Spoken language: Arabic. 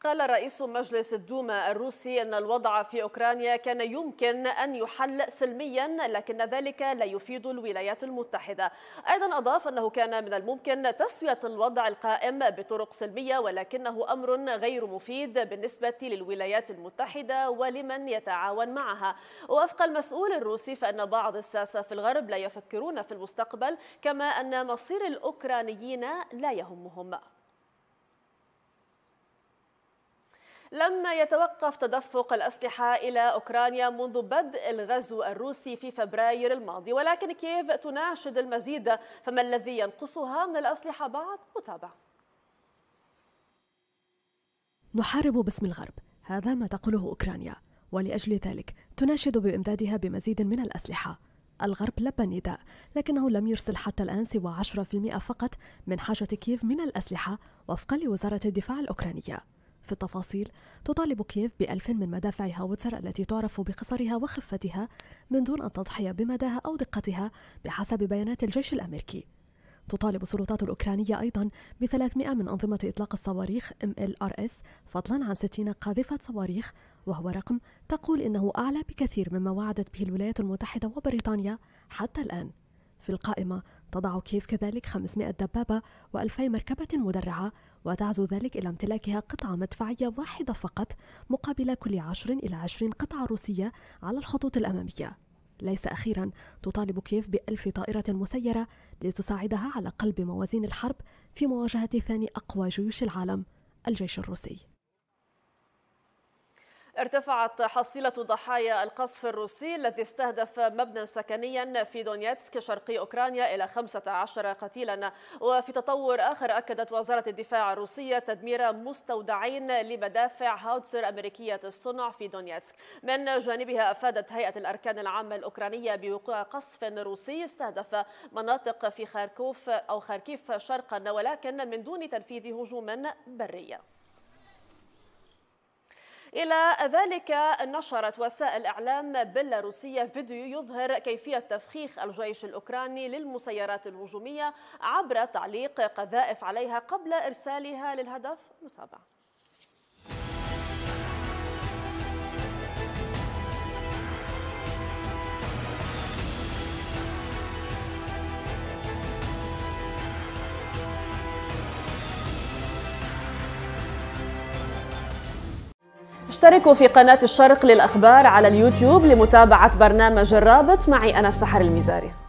قال رئيس مجلس الدوما الروسي أن الوضع في أوكرانيا كان يمكن أن يحل سلميا لكن ذلك لا يفيد الولايات المتحدة أيضا أضاف أنه كان من الممكن تسوية الوضع القائم بطرق سلمية ولكنه أمر غير مفيد بالنسبة للولايات المتحدة ولمن يتعاون معها وفق المسؤول الروسي فأن بعض الساسة في الغرب لا يفكرون في المستقبل كما أن مصير الأوكرانيين لا يهمهم لم يتوقف تدفق الأسلحة إلى أوكرانيا منذ بدء الغزو الروسي في فبراير الماضي ولكن كييف تناشد المزيد فما الذي ينقصها من الأسلحة بعد متابعة نحارب باسم الغرب هذا ما تقوله أوكرانيا ولأجل ذلك تناشد بإمدادها بمزيد من الأسلحة الغرب لبى النداء لكنه لم يرسل حتى الآن سوى 10% فقط من حاجة كييف من الأسلحة وفقا لوزارة الدفاع الأوكرانية في التفاصيل تطالب كييف بألف من مدافع هاوتر التي تعرف بقصرها وخفتها من دون أن تضحي بمداها أو دقتها بحسب بيانات الجيش الأمريكي تطالب السلطات الأوكرانية أيضا ب 300 من أنظمة إطلاق الصواريخ MLRS فضلا عن 60 قاذفة صواريخ وهو رقم تقول إنه أعلى بكثير مما وعدت به الولايات المتحدة وبريطانيا حتى الآن في القائمة تضع كيف كذلك 500 دبابة و2000 مركبة مدرعة وتعزو ذلك إلى امتلاكها قطعة مدفعية واحدة فقط مقابل كل 10 إلى 20 قطعة روسية على الخطوط الأمامية ليس أخيرا تطالب كيف بألف طائرة مسيرة لتساعدها على قلب موازين الحرب في مواجهة ثاني أقوى جيوش العالم الجيش الروسي ارتفعت حصيلة ضحايا القصف الروسي الذي استهدف مبنى سكنيا في دونيتسك شرقي أوكرانيا إلى 15 قتيلا وفي تطور آخر أكدت وزارة الدفاع الروسية تدمير مستودعين لمدافع هاوتسر أمريكية الصنع في دونيتسك من جانبها أفادت هيئة الأركان العامة الأوكرانية بوقوع قصف روسي استهدف مناطق في خاركوف أو خاركيف شرقا ولكن من دون تنفيذ هجوم بري إلى ذلك نشرت وسائل إعلام بيلاروسية فيديو يظهر كيفية تفخيخ الجيش الأوكراني للمسيرات الهجومية عبر تعليق قذائف عليها قبل إرسالها للهدف متابعة اشتركوا في قناة الشرق للأخبار على اليوتيوب لمتابعة برنامج الرابط معي أنا السحر المزاري